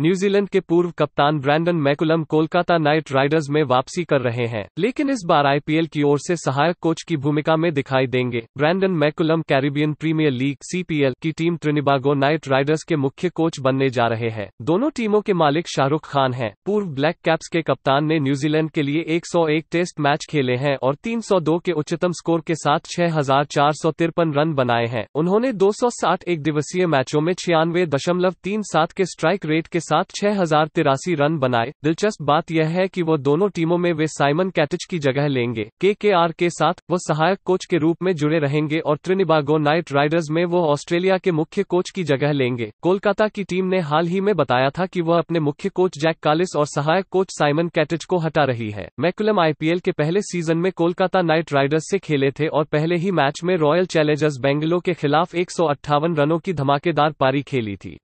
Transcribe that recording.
New Zealand के पूर्व कप्तान Brendon McCullum Kolkata Knight Riders में वापसी कर रहे हैं लेकिन इस बार आईपीएल की ओर से सहायक कोच की भूमिका में दिखाई देंगे Brendon McCullum Caribbean Premier League CPL की टीम ट्रिनिबागो नाइट राइडर्स के मुख्य कोच बनने जा रहे हैं दोनों टीमों के मालिक शाहरुख खान है पूर्व ब्लैक कैप्स के कप्तान ने न्यूजीलैंड के लिए एक टेस्ट मैच खेले हैं और तीन के उच्चतम स्कोर के साथ छह रन बनाए हैं उन्होंने दो एक दिवसीय मैचों में छियानवे के स्ट्राइक रेट के साथ छह हजार तिरासी रन बनाए दिलचस्प बात यह है कि वो दोनों टीमों में वे साइमन कैटिच की जगह लेंगे के के आर के साथ वो सहायक कोच के रूप में जुड़े रहेंगे और त्रिनिबागो नाइट राइडर्स में वो ऑस्ट्रेलिया के मुख्य कोच की जगह लेंगे कोलकाता की टीम ने हाल ही में बताया था कि वह अपने मुख्य कोच जैक कालिस और सहायक कोच साइमन कैटिच को हटा रही है मैकुलम आईपीएल के पहले सीजन में कोलकाता नाइट राइडर्स से खेले थे और पहले ही मैच में रॉयल चैलेंजर्स बेंगलो के खिलाफ एक रनों की धमाकेदार पारी खेली थी